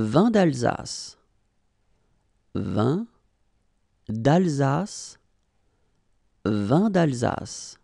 vin d'Alsace. Vin d'Alsace. Vin d'Alsace.